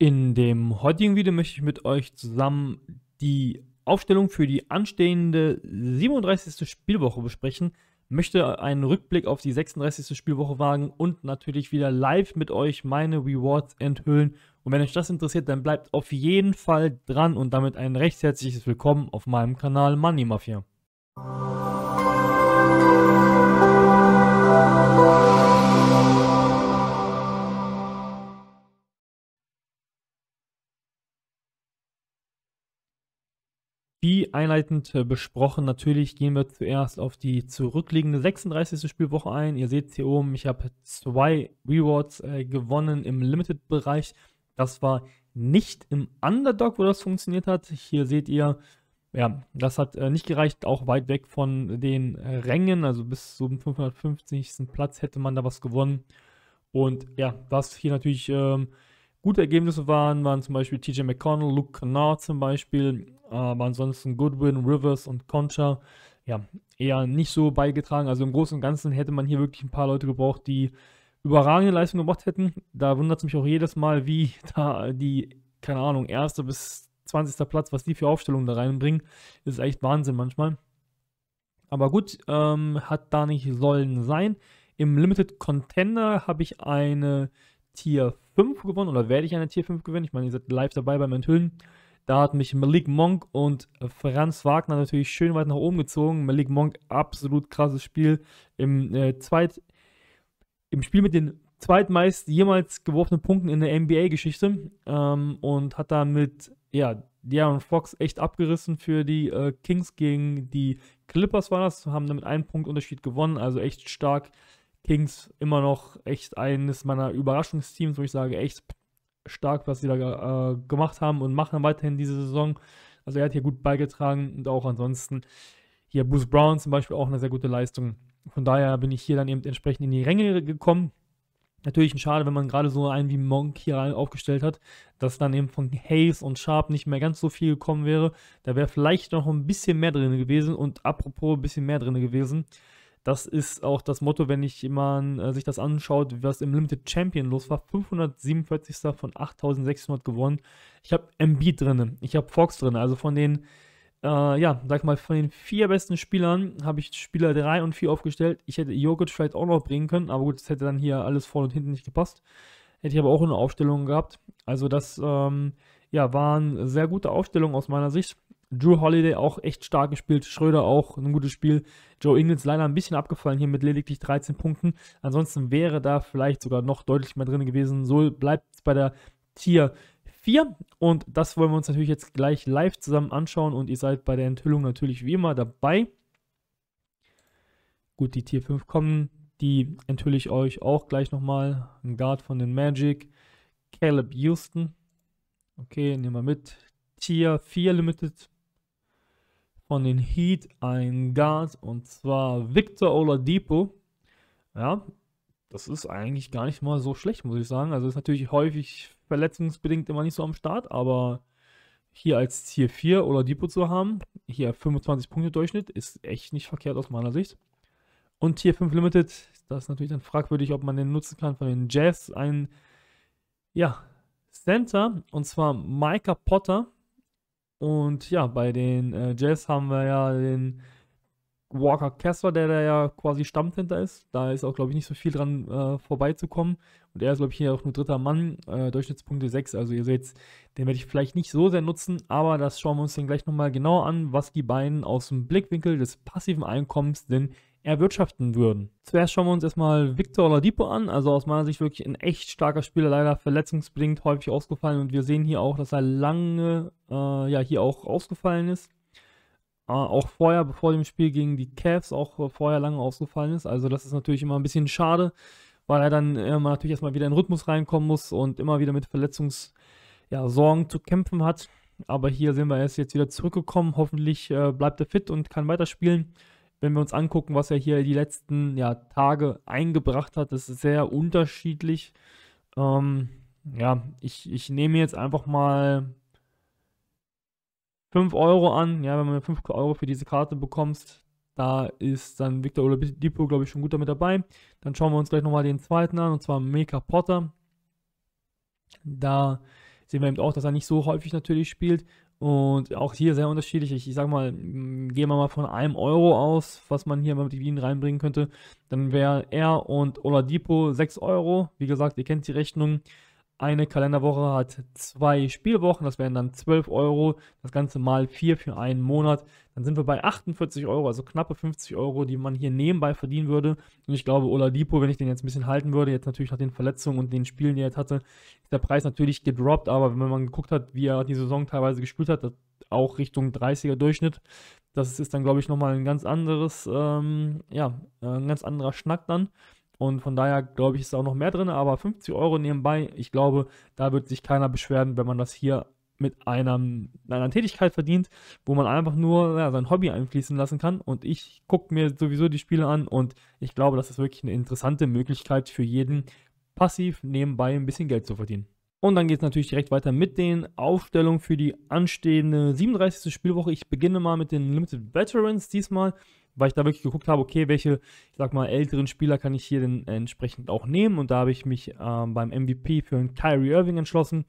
In dem heutigen Video möchte ich mit euch zusammen die Aufstellung für die anstehende 37. Spielwoche besprechen, möchte einen Rückblick auf die 36. Spielwoche wagen und natürlich wieder live mit euch meine Rewards enthüllen. Und wenn euch das interessiert, dann bleibt auf jeden Fall dran und damit ein recht herzliches Willkommen auf meinem Kanal Money Mafia. Wie einleitend äh, besprochen, natürlich gehen wir zuerst auf die zurückliegende 36. Spielwoche ein. Ihr seht hier oben, ich habe zwei Rewards äh, gewonnen im Limited-Bereich. Das war nicht im Underdog, wo das funktioniert hat. Hier seht ihr, ja, das hat äh, nicht gereicht, auch weit weg von den äh, Rängen. Also bis zum 550. Platz hätte man da was gewonnen. Und ja, was hier natürlich... Ähm, Gute Ergebnisse waren, waren zum Beispiel TJ McConnell, Luke Kennard zum Beispiel, aber ansonsten Goodwin, Rivers und Concha, ja, eher nicht so beigetragen. Also im Großen und Ganzen hätte man hier wirklich ein paar Leute gebraucht, die überragende Leistung gemacht hätten. Da wundert es mich auch jedes Mal, wie da die, keine Ahnung, erste bis 20. Platz, was die für Aufstellungen da reinbringen, das ist echt Wahnsinn manchmal. Aber gut, ähm, hat da nicht sollen sein. Im Limited Contender habe ich eine Tier 5 gewonnen oder werde ich eine Tier 5 gewinnen. Ich meine, ihr seid live dabei beim Enthüllen. Da hat mich Malik Monk und Franz Wagner natürlich schön weit nach oben gezogen. Malik Monk, absolut krasses Spiel. Im, äh, zweit, im Spiel mit den zweitmeist jemals geworfenen Punkten in der NBA-Geschichte ähm, und hat da mit ja, De'Aaron Fox echt abgerissen für die äh, Kings gegen die Clippers war das, haben damit einen Punktunterschied gewonnen, also echt stark Kings immer noch echt eines meiner Überraschungsteams, wo ich sage, echt stark, was sie da äh, gemacht haben und machen weiterhin diese Saison. Also er hat hier gut beigetragen und auch ansonsten hier Bruce Brown zum Beispiel auch eine sehr gute Leistung. Von daher bin ich hier dann eben entsprechend in die Ränge gekommen. Natürlich ein Schade, wenn man gerade so einen wie Monk hier aufgestellt hat, dass dann eben von Hayes und Sharp nicht mehr ganz so viel gekommen wäre. Da wäre vielleicht noch ein bisschen mehr drin gewesen und apropos ein bisschen mehr drin gewesen. Das ist auch das Motto, wenn ich jemand äh, sich das anschaut, was im Limited Champion los war. 547. von 8600 gewonnen. Ich habe MB drin, ich habe Fox drin. Also von den, äh, ja, sag mal, von den vier besten Spielern habe ich Spieler 3 und 4 aufgestellt. Ich hätte Jokic vielleicht auch noch bringen können, aber gut, das hätte dann hier alles vorne und hinten nicht gepasst. Hätte ich aber auch eine Aufstellung gehabt. Also das, ähm, ja, waren sehr gute Aufstellungen aus meiner Sicht. Drew Holiday auch echt stark gespielt, Schröder auch ein gutes Spiel. Joe Ingles leider ein bisschen abgefallen hier mit lediglich 13 Punkten. Ansonsten wäre da vielleicht sogar noch deutlich mehr drin gewesen. So bleibt es bei der Tier 4 und das wollen wir uns natürlich jetzt gleich live zusammen anschauen und ihr seid bei der Enthüllung natürlich wie immer dabei. Gut, die Tier 5 kommen, die enthülle ich euch auch gleich nochmal. Ein Guard von den Magic, Caleb Houston. Okay, nehmen wir mit. Tier 4 Limited von den Heat ein Guard und zwar Victor Oladipo. Ja, das ist eigentlich gar nicht mal so schlecht, muss ich sagen. Also ist natürlich häufig verletzungsbedingt immer nicht so am Start, aber hier als Tier 4 Oladipo zu haben, hier 25 Punkte Durchschnitt, ist echt nicht verkehrt aus meiner Sicht. Und Tier 5 Limited, das ist natürlich dann fragwürdig, ob man den nutzen kann von den Jazz. Ein, ja, Center, und zwar Micah Potter, und ja, bei den äh, Jazz haben wir ja den Walker Kessler, der da ja quasi stammt ist. Da ist auch, glaube ich, nicht so viel dran äh, vorbeizukommen. Und er ist, glaube ich, hier auch nur dritter Mann. Äh, Durchschnittspunkte 6. Also ihr seht, den werde ich vielleicht nicht so sehr nutzen, aber das schauen wir uns dann gleich nochmal genau an, was die beiden aus dem Blickwinkel des passiven Einkommens denn erwirtschaften würden. Zuerst schauen wir uns erstmal Victor Oladipo an, also aus meiner Sicht wirklich ein echt starker Spieler, leider verletzungsbedingt häufig ausgefallen und wir sehen hier auch, dass er lange äh, ja hier auch ausgefallen ist. Äh, auch vorher, bevor dem Spiel gegen die Cavs, auch vorher lange ausgefallen ist. Also das ist natürlich immer ein bisschen schade, weil er dann immer natürlich erstmal wieder in den Rhythmus reinkommen muss und immer wieder mit Verletzungssorgen ja, zu kämpfen hat. Aber hier sehen wir, er ist jetzt wieder zurückgekommen. Hoffentlich äh, bleibt er fit und kann weiterspielen wenn wir uns angucken, was er hier die letzten ja, Tage eingebracht hat, das ist sehr unterschiedlich. Ähm, ja, ich, ich nehme jetzt einfach mal 5 Euro an. Ja, wenn man 5 Euro für diese Karte bekommst, da ist dann Victor Oladipo, glaube ich, schon gut damit dabei. Dann schauen wir uns gleich nochmal den zweiten an, und zwar Meka Potter. Da sehen wir eben auch, dass er nicht so häufig natürlich spielt, und auch hier sehr unterschiedlich. Ich, ich sag mal, mm, gehen wir mal von einem Euro aus, was man hier mit Wien reinbringen könnte. Dann wäre er und Oladipo 6 Euro. Wie gesagt, ihr kennt die Rechnung. Eine Kalenderwoche hat zwei Spielwochen, das wären dann 12 Euro, das Ganze mal vier für einen Monat. Dann sind wir bei 48 Euro, also knappe 50 Euro, die man hier nebenbei verdienen würde. Und ich glaube, Oladipo, wenn ich den jetzt ein bisschen halten würde, jetzt natürlich nach den Verletzungen und den Spielen, die er jetzt hatte, ist der Preis natürlich gedroppt. Aber wenn man geguckt hat, wie er die Saison teilweise gespielt hat, auch Richtung 30er Durchschnitt, das ist dann, glaube ich, nochmal ein ganz anderes, ähm, ja, ein ganz anderer Schnack dann. Und von daher glaube ich, ist auch noch mehr drin, aber 50 Euro nebenbei, ich glaube, da wird sich keiner beschweren, wenn man das hier mit einem, einer Tätigkeit verdient, wo man einfach nur ja, sein Hobby einfließen lassen kann. Und ich gucke mir sowieso die Spiele an und ich glaube, das ist wirklich eine interessante Möglichkeit für jeden, passiv nebenbei ein bisschen Geld zu verdienen. Und dann geht es natürlich direkt weiter mit den Aufstellungen für die anstehende 37. Spielwoche. Ich beginne mal mit den Limited Veterans diesmal weil ich da wirklich geguckt habe, okay, welche, ich sag mal, älteren Spieler kann ich hier denn entsprechend auch nehmen. Und da habe ich mich ähm, beim MVP für einen Kyrie Irving entschlossen.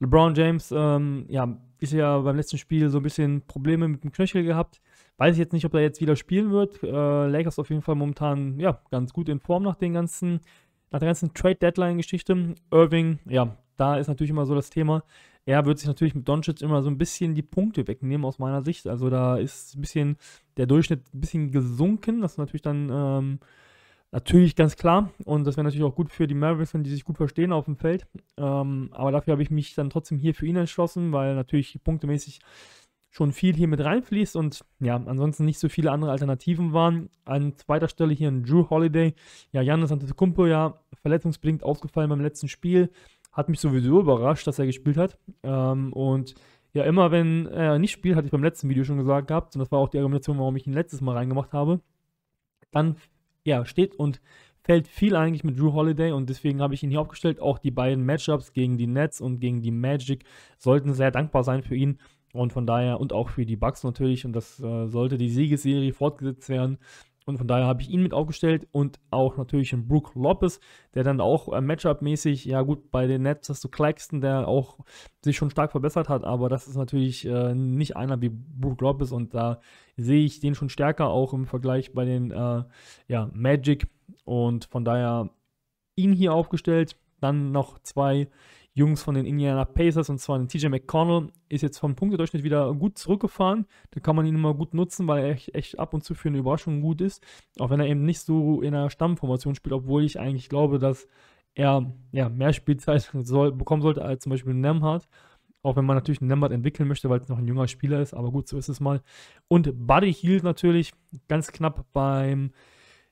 LeBron James, ähm, ja, ist ja beim letzten Spiel so ein bisschen Probleme mit dem Knöchel gehabt. Weiß ich jetzt nicht, ob er jetzt wieder spielen wird. Äh, Lakers auf jeden Fall momentan, ja, ganz gut in Form nach den ganzen, nach der ganzen Trade-Deadline-Geschichte. Irving, ja, da ist natürlich immer so das Thema er wird sich natürlich mit Doncic immer so ein bisschen die Punkte wegnehmen aus meiner Sicht. Also da ist ein bisschen der Durchschnitt ein bisschen gesunken. Das ist natürlich dann ähm, natürlich ganz klar. Und das wäre natürlich auch gut für die Mavericks, wenn die sich gut verstehen auf dem Feld. Ähm, aber dafür habe ich mich dann trotzdem hier für ihn entschlossen, weil natürlich punktemäßig schon viel hier mit reinfließt und ja, ansonsten nicht so viele andere Alternativen waren. An zweiter Stelle hier ein Drew Holiday. Ja, Janis Antetokounmpo ja verletzungsbedingt ausgefallen beim letzten Spiel. Hat mich sowieso überrascht, dass er gespielt hat. Ähm, und ja, immer wenn er nicht spielt, hatte ich beim letzten Video schon gesagt gehabt, und das war auch die Argumentation, warum ich ihn letztes Mal reingemacht habe, dann ja, steht und fällt viel eigentlich mit Drew Holiday und deswegen habe ich ihn hier aufgestellt. Auch die beiden Matchups gegen die Nets und gegen die Magic sollten sehr dankbar sein für ihn und von daher und auch für die Bucks natürlich und das äh, sollte die Siegesserie fortgesetzt werden. Und von daher habe ich ihn mit aufgestellt und auch natürlich einen Brook Lopez, der dann auch äh, Matchup-mäßig, ja gut, bei den Nets hast du Claxton, der auch sich schon stark verbessert hat, aber das ist natürlich äh, nicht einer wie Brook Lopez und da sehe ich den schon stärker auch im Vergleich bei den äh, ja, Magic und von daher ihn hier aufgestellt. Dann noch zwei Jungs von den Indiana Pacers und zwar den TJ McConnell ist jetzt vom Punktedurchschnitt wieder gut zurückgefahren. Da kann man ihn immer gut nutzen, weil er echt, echt ab und zu für eine Überraschung gut ist. Auch wenn er eben nicht so in einer Stammformation spielt, obwohl ich eigentlich glaube, dass er ja, mehr Spielzeit soll, bekommen sollte als zum Beispiel Nemhardt. Auch wenn man natürlich Nemhardt entwickeln möchte, weil es noch ein junger Spieler ist, aber gut, so ist es mal. Und Buddy hielt natürlich ganz knapp beim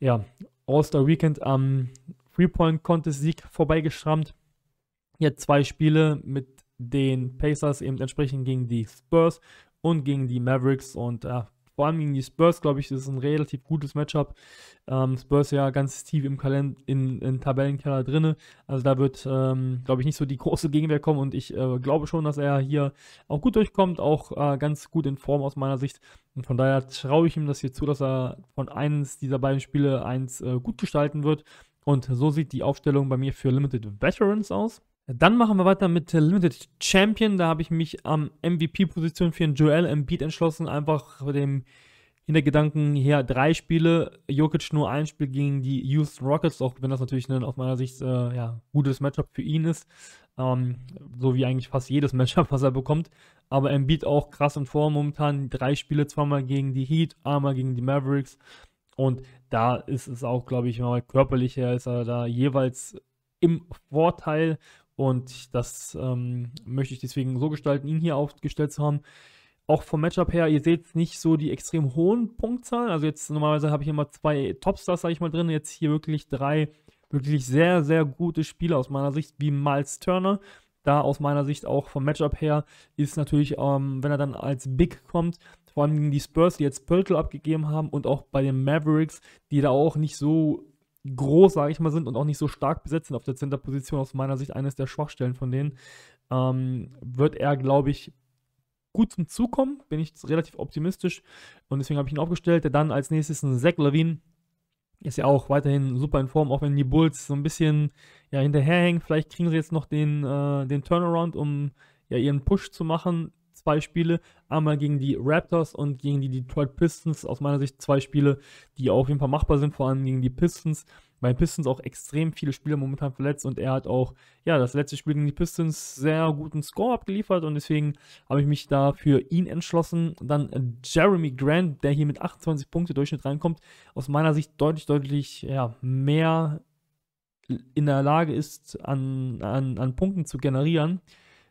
ja, All-Star Weekend am Three-Point-Contest-Sieg vorbeigeschrammt jetzt zwei Spiele mit den Pacers eben entsprechend gegen die Spurs und gegen die Mavericks und äh, vor allem gegen die Spurs, glaube ich, das ist ein relativ gutes Matchup. Ähm, Spurs ja ganz tief im Kalend in, in Tabellenkeller drinne. Also da wird, ähm, glaube ich, nicht so die große Gegenwehr kommen und ich äh, glaube schon, dass er hier auch gut durchkommt, auch äh, ganz gut in Form aus meiner Sicht. Und von daher traue ich ihm das hier zu, dass er von eins dieser beiden Spiele eins äh, gut gestalten wird. Und so sieht die Aufstellung bei mir für Limited Veterans aus. Dann machen wir weiter mit Limited Champion. Da habe ich mich am MVP-Position für den Joel Embiid entschlossen. Einfach mit dem Hintergedanken hier drei Spiele. Jokic nur ein Spiel gegen die Houston Rockets, auch wenn das natürlich ein aus meiner Sicht äh, ja, gutes Matchup für ihn ist. Ähm, so wie eigentlich fast jedes Matchup, was er bekommt. Aber Embiid auch krass in Form momentan. Drei Spiele zweimal gegen die Heat, einmal gegen die Mavericks. Und da ist es auch, glaube ich, mal körperlich her ist er da jeweils im Vorteil und das ähm, möchte ich deswegen so gestalten, ihn hier aufgestellt zu haben. Auch vom Matchup her, ihr seht nicht so die extrem hohen Punktzahlen. Also jetzt normalerweise habe ich immer zwei Topstars, sage ich mal, drin. Jetzt hier wirklich drei wirklich sehr, sehr gute Spieler aus meiner Sicht, wie Miles Turner. Da aus meiner Sicht auch vom Matchup her ist natürlich, ähm, wenn er dann als Big kommt, vor allem gegen die Spurs, die jetzt Pöltl abgegeben haben und auch bei den Mavericks, die da auch nicht so groß, sage ich mal, sind und auch nicht so stark besetzt sind auf der Center-Position, aus meiner Sicht eines der Schwachstellen von denen, ähm, wird er, glaube ich, gut zum Zug kommen. Bin ich relativ optimistisch und deswegen habe ich ihn aufgestellt. Der dann als nächstes ein Zach Levine. Ist ja auch weiterhin super in Form, auch wenn die Bulls so ein bisschen ja, hinterherhängen. Vielleicht kriegen sie jetzt noch den, äh, den Turnaround, um ja, ihren Push zu machen zwei Spiele. Einmal gegen die Raptors und gegen die Detroit Pistons. Aus meiner Sicht zwei Spiele, die auf jeden Fall machbar sind, vor allem gegen die Pistons. Bei Pistons auch extrem viele Spieler momentan verletzt und er hat auch ja, das letzte Spiel gegen die Pistons sehr guten Score abgeliefert und deswegen habe ich mich da für ihn entschlossen. Dann äh, Jeremy Grant, der hier mit 28 Punkte Durchschnitt reinkommt, aus meiner Sicht deutlich, deutlich ja, mehr in der Lage ist, an, an, an Punkten zu generieren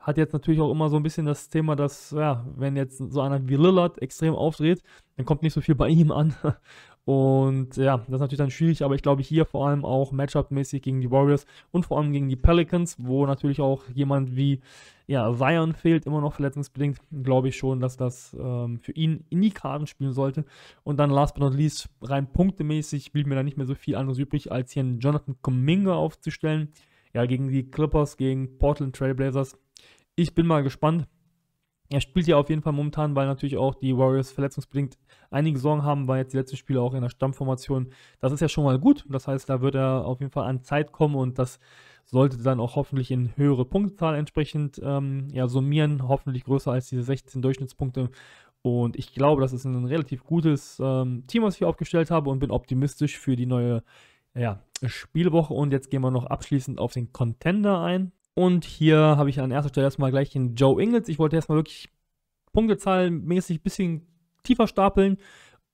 hat jetzt natürlich auch immer so ein bisschen das Thema, dass, ja, wenn jetzt so einer wie Lillard extrem aufdreht, dann kommt nicht so viel bei ihm an. Und ja, das ist natürlich dann schwierig, aber ich glaube hier vor allem auch Matchup-mäßig gegen die Warriors und vor allem gegen die Pelicans, wo natürlich auch jemand wie ja, Zion fehlt, immer noch verletzungsbedingt, glaube ich schon, dass das ähm, für ihn in die Karten spielen sollte. Und dann last but not least, rein punktemäßig blieb mir da nicht mehr so viel anderes übrig, als hier einen Jonathan Kuminga aufzustellen. Ja, gegen die Clippers, gegen Portland Trailblazers ich bin mal gespannt. Er spielt ja auf jeden Fall momentan, weil natürlich auch die Warriors verletzungsbedingt einige Sorgen haben, weil jetzt die letzten Spiele auch in der Stammformation. Das ist ja schon mal gut. Das heißt, da wird er auf jeden Fall an Zeit kommen und das sollte dann auch hoffentlich in höhere Punktezahl entsprechend ähm, ja, summieren. Hoffentlich größer als diese 16 Durchschnittspunkte. Und ich glaube, das ist ein relativ gutes ähm, Team, was ich hier aufgestellt habe und bin optimistisch für die neue ja, Spielwoche. Und jetzt gehen wir noch abschließend auf den Contender ein. Und hier habe ich an erster Stelle erstmal gleich den Joe Ingles. Ich wollte erstmal wirklich punktezahlenmäßig ein bisschen tiefer stapeln,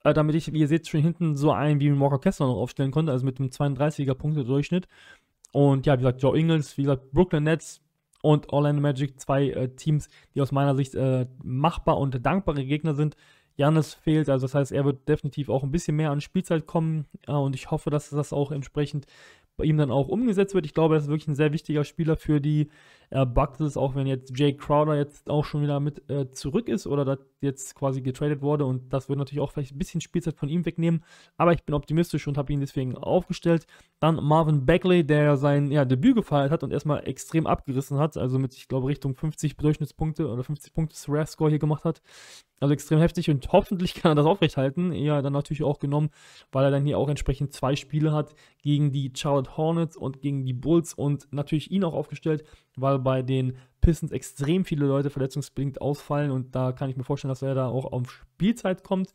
äh, damit ich, wie ihr seht, schon hinten so einen wie Walker Kessler noch aufstellen konnte, also mit dem 32er Punkte-Durchschnitt. Und ja, wie gesagt, Joe Ingles, wie gesagt, Brooklyn Nets und Orlando Magic, zwei äh, Teams, die aus meiner Sicht äh, machbar und dankbare Gegner sind. Janis fehlt, also das heißt, er wird definitiv auch ein bisschen mehr an Spielzeit kommen äh, und ich hoffe, dass das auch entsprechend bei ihm dann auch umgesetzt wird. Ich glaube, er ist wirklich ein sehr wichtiger Spieler für die äh, Bucks, ist, auch wenn jetzt Jake Crowder jetzt auch schon wieder mit äh, zurück ist oder das jetzt quasi getradet wurde und das würde natürlich auch vielleicht ein bisschen Spielzeit von ihm wegnehmen, aber ich bin optimistisch und habe ihn deswegen aufgestellt. Dann Marvin Bagley, der sein ja, Debüt gefeiert hat und erstmal extrem abgerissen hat, also mit, ich glaube, Richtung 50 Durchschnittspunkte oder 50 Punkte Rare Score hier gemacht hat. Also extrem heftig und hoffentlich kann er das aufrechthalten. Er dann natürlich auch genommen, weil er dann hier auch entsprechend zwei Spiele hat gegen die Charlotte Hornets und gegen die Bulls und natürlich ihn auch aufgestellt, weil bei den Pistons extrem viele Leute verletzungsbedingt ausfallen und da kann ich mir vorstellen, dass er da auch auf Spielzeit kommt.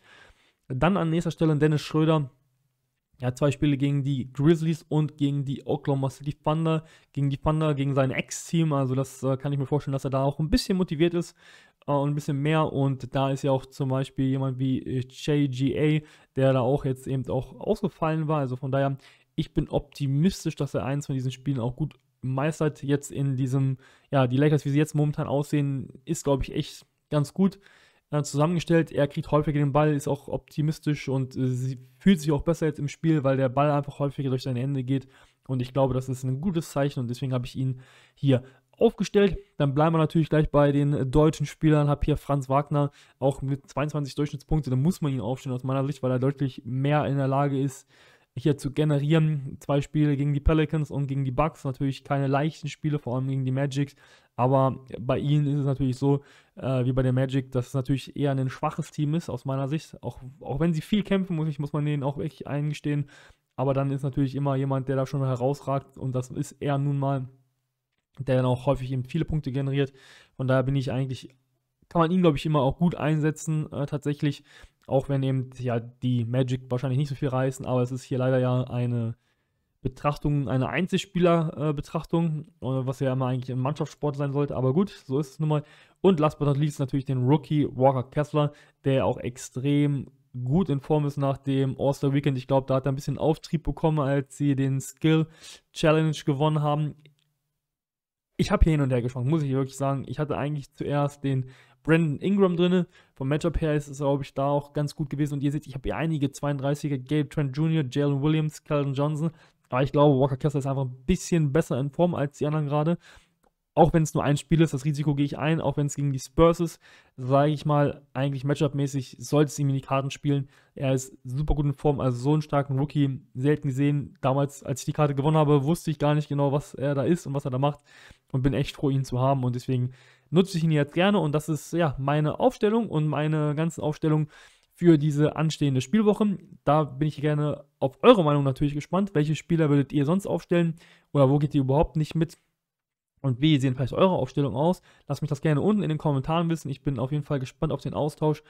Dann an nächster Stelle Dennis Schröder, ja, zwei Spiele gegen die Grizzlies und gegen die Oklahoma City Thunder. Gegen die Thunder, gegen sein Ex-Team. Also, das äh, kann ich mir vorstellen, dass er da auch ein bisschen motiviert ist. Äh, und ein bisschen mehr. Und da ist ja auch zum Beispiel jemand wie äh, JGA, der da auch jetzt eben auch ausgefallen war. Also von daher, ich bin optimistisch, dass er eins von diesen Spielen auch gut meistert. Jetzt in diesem, ja, die Lakers, wie sie jetzt momentan aussehen, ist, glaube ich, echt ganz gut äh, zusammengestellt. Er kriegt häufiger den Ball, ist auch optimistisch und äh, fühlt sich auch besser jetzt im Spiel, weil der Ball einfach häufiger durch seine Hände geht. Und ich glaube, das ist ein gutes Zeichen und deswegen habe ich ihn hier aufgestellt. Dann bleiben wir natürlich gleich bei den deutschen Spielern. Hab hier Franz Wagner auch mit 22 Durchschnittspunkten. Da muss man ihn aufstellen aus meiner Sicht, weil er deutlich mehr in der Lage ist, hier zu generieren. Zwei Spiele gegen die Pelicans und gegen die Bucks. Natürlich keine leichten Spiele, vor allem gegen die Magics. Aber bei ihnen ist es natürlich so, äh, wie bei der Magic, dass es natürlich eher ein schwaches Team ist, aus meiner Sicht. Auch, auch wenn sie viel kämpfen, muss, ich, muss man denen auch wirklich eingestehen. Aber dann ist natürlich immer jemand, der da schon herausragt. Und das ist er nun mal der dann auch häufig eben viele Punkte generiert. Von daher bin ich eigentlich, kann man ihn, glaube ich, immer auch gut einsetzen, äh, tatsächlich. Auch wenn eben ja die Magic wahrscheinlich nicht so viel reißen, aber es ist hier leider ja eine Betrachtung, eine Einzelspieler-Betrachtung, äh, was ja immer eigentlich ein Mannschaftssport sein sollte, aber gut, so ist es nun mal. Und last but not least natürlich den Rookie Walker Kessler, der auch extrem gut in Form ist nach dem All-Star Weekend. Ich glaube, da hat er ein bisschen Auftrieb bekommen, als sie den Skill Challenge gewonnen haben ich habe hier hin und her geschwankt, muss ich wirklich sagen. Ich hatte eigentlich zuerst den Brandon Ingram drinne. Vom Matchup her ist es, glaube ich, da auch ganz gut gewesen. Und ihr seht, ich habe hier einige 32er, Gabe Trent Jr., Jalen Williams, Calvin Johnson. Aber ich glaube, Walker Kessler ist einfach ein bisschen besser in Form als die anderen gerade auch wenn es nur ein Spiel ist, das Risiko gehe ich ein, auch wenn es gegen die Spurs ist, sage ich mal, eigentlich Matchup-mäßig sollte es ihm in die Karten spielen. Er ist super gut in Form, also so einen starken Rookie, selten gesehen. Damals, als ich die Karte gewonnen habe, wusste ich gar nicht genau, was er da ist und was er da macht und bin echt froh, ihn zu haben und deswegen nutze ich ihn jetzt gerne und das ist ja meine Aufstellung und meine ganzen Aufstellungen für diese anstehende Spielwoche. Da bin ich gerne auf eure Meinung natürlich gespannt. Welche Spieler würdet ihr sonst aufstellen oder wo geht ihr überhaupt nicht mit? Und wie sehen vielleicht eure Aufstellung aus? Lasst mich das gerne unten in den Kommentaren wissen. Ich bin auf jeden Fall gespannt auf den Austausch.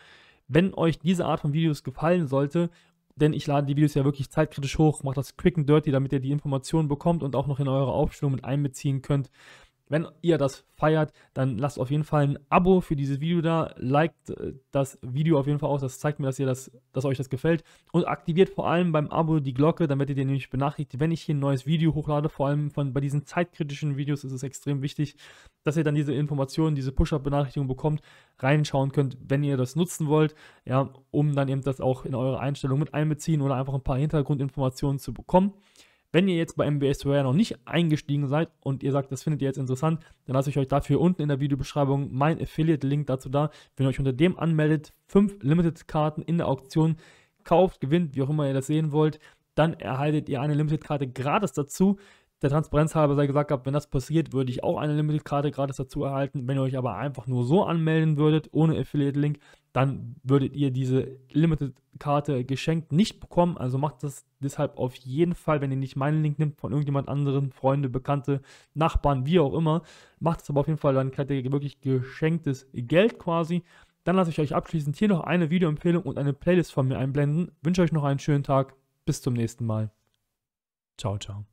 Wenn euch diese Art von Videos gefallen sollte, denn ich lade die Videos ja wirklich zeitkritisch hoch, mache das quick and dirty, damit ihr die Informationen bekommt und auch noch in eure Aufstellung mit einbeziehen könnt, wenn ihr das feiert, dann lasst auf jeden Fall ein Abo für dieses Video da, liked äh, das Video auf jeden Fall aus, das zeigt mir, dass, ihr das, dass euch das gefällt und aktiviert vor allem beim Abo die Glocke, dann werdet ihr nämlich benachrichtigt, wenn ich hier ein neues Video hochlade, vor allem von, bei diesen zeitkritischen Videos ist es extrem wichtig, dass ihr dann diese Informationen, diese Push-Up-Benachrichtigung bekommt, reinschauen könnt, wenn ihr das nutzen wollt, ja, um dann eben das auch in eure Einstellung mit einbeziehen oder einfach ein paar Hintergrundinformationen zu bekommen. Wenn ihr jetzt bei MBA Square noch nicht eingestiegen seid und ihr sagt, das findet ihr jetzt interessant, dann lasse ich euch dafür unten in der Videobeschreibung meinen Affiliate-Link dazu da. Wenn ihr euch unter dem anmeldet, fünf Limited-Karten in der Auktion kauft, gewinnt, wie auch immer ihr das sehen wollt, dann erhaltet ihr eine Limited-Karte gratis dazu der Transparenz halber sei gesagt habe, wenn das passiert, würde ich auch eine Limited-Karte gratis dazu erhalten. Wenn ihr euch aber einfach nur so anmelden würdet, ohne Affiliate-Link, dann würdet ihr diese Limited-Karte geschenkt nicht bekommen. Also macht das deshalb auf jeden Fall, wenn ihr nicht meinen Link nimmt, von irgendjemand anderen, Freunde, Bekannte, Nachbarn, wie auch immer. Macht es aber auf jeden Fall, dann kriegt ihr wirklich geschenktes Geld quasi. Dann lasse ich euch abschließend hier noch eine Videoempfehlung und eine Playlist von mir einblenden. wünsche euch noch einen schönen Tag. Bis zum nächsten Mal. Ciao, ciao.